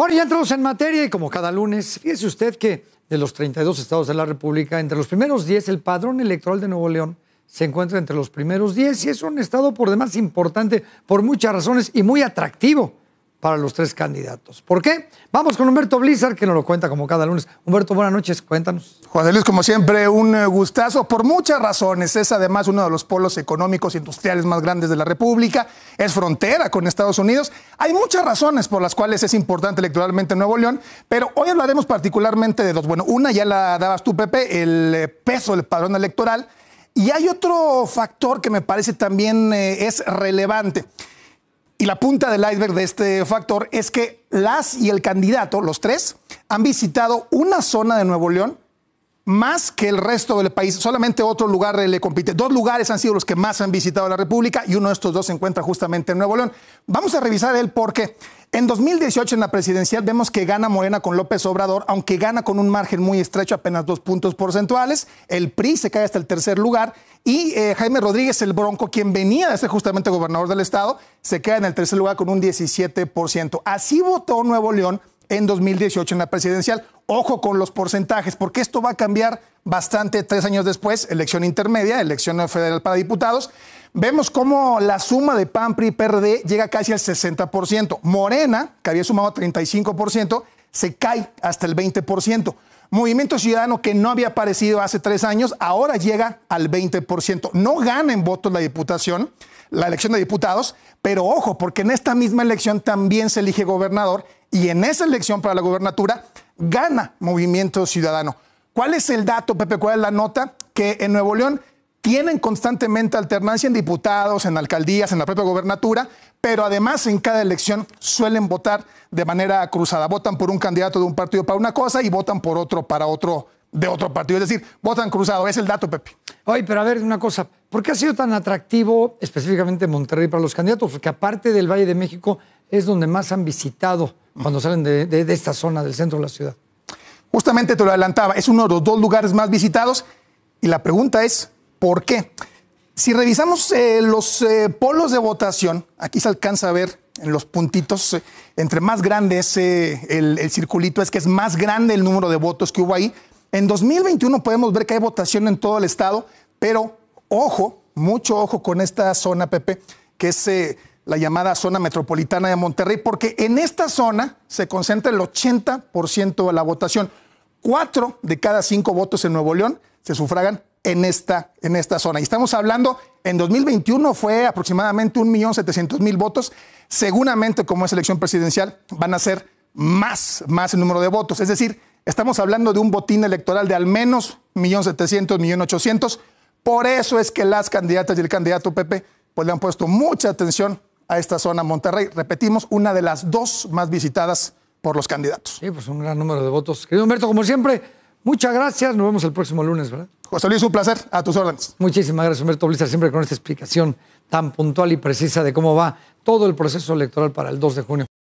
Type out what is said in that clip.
Bueno, ya entramos en materia y como cada lunes, fíjese usted que de los 32 estados de la República, entre los primeros 10, el padrón electoral de Nuevo León se encuentra entre los primeros 10 y es un estado por demás importante por muchas razones y muy atractivo para los tres candidatos. ¿Por qué? Vamos con Humberto Blizzard, que nos lo cuenta como cada lunes. Humberto, buenas noches, cuéntanos. Juan Luis, como siempre, un eh, gustazo por muchas razones. Es además uno de los polos económicos e industriales más grandes de la República. Es frontera con Estados Unidos. Hay muchas razones por las cuales es importante electoralmente Nuevo León, pero hoy hablaremos particularmente de dos. Bueno, una ya la dabas tú, Pepe, el eh, peso del padrón electoral. Y hay otro factor que me parece también eh, es relevante. Y la punta del iceberg de este factor es que las y el candidato, los tres, han visitado una zona de Nuevo León más que el resto del país. Solamente otro lugar le compite. Dos lugares han sido los que más han visitado la República y uno de estos dos se encuentra justamente en Nuevo León. Vamos a revisar el porqué. En 2018 en la presidencial vemos que gana Morena con López Obrador, aunque gana con un margen muy estrecho, apenas dos puntos porcentuales. El PRI se cae hasta el tercer lugar y eh, Jaime Rodríguez el Bronco, quien venía de ser justamente gobernador del estado, se queda en el tercer lugar con un 17%. Así votó Nuevo León en 2018 en la presidencial. Ojo con los porcentajes, porque esto va a cambiar bastante tres años después, elección intermedia, elección federal para diputados. Vemos cómo la suma de PAN, PRI, PRD llega casi al 60%. Morena, que había sumado 35%, se cae hasta el 20%. Movimiento Ciudadano, que no había aparecido hace tres años, ahora llega al 20%. No gana en votos la diputación, la elección de diputados, pero ojo, porque en esta misma elección también se elige gobernador y en esa elección para la gobernatura gana Movimiento Ciudadano. ¿Cuál es el dato, Pepe? ¿Cuál es la nota? Que en Nuevo León tienen constantemente alternancia en diputados, en alcaldías, en la propia gobernatura, pero además en cada elección suelen votar de manera cruzada. Votan por un candidato de un partido para una cosa y votan por otro para otro de otro partido. Es decir, votan cruzado. Es el dato, Pepe. Oye, pero a ver, una cosa. ¿Por qué ha sido tan atractivo específicamente Monterrey para los candidatos? Porque aparte del Valle de México, es donde más han visitado cuando salen de, esta zona del centro de la ciudad. Justamente te lo adelantaba, es uno de los dos lugares más visitados y la pregunta es, ¿por qué? Si revisamos eh, los eh, polos de votación, aquí se alcanza a ver en los puntitos, eh, entre más grande es el, el, circulito, es que es más grande el número de votos que hubo ahí. En 2021 podemos ver que hay votación en todo el estado, pero ojo, mucho ojo con esta zona, Pepe, que es la llamada zona metropolitana de Monterrey, porque en esta zona se concentra el 80% de la votación. Cuatro de cada cinco votos en Nuevo León se sufragan en esta, en esta zona. Y estamos hablando, en 2021 fue aproximadamente 1.700.000 votos. Seguramente, como es elección presidencial, van a ser más, más el número de votos. Es decir, estamos hablando de un botín electoral de al menos 1.700.000, 1.800.000. Por eso es que las candidatas y el candidato Pepe pues, le han puesto mucha atención a esta zona Monterrey. Repetimos, una de las dos más visitadas por los candidatos. Sí, pues un gran número de votos. Querido Humberto, como siempre, muchas gracias. Nos vemos el próximo lunes, ¿verdad? José Luis, un placer. A tus órdenes. Muchísimas gracias, Humberto Blizzard, siempre con esta explicación tan puntual y precisa de cómo va todo el proceso electoral para el 2 de junio.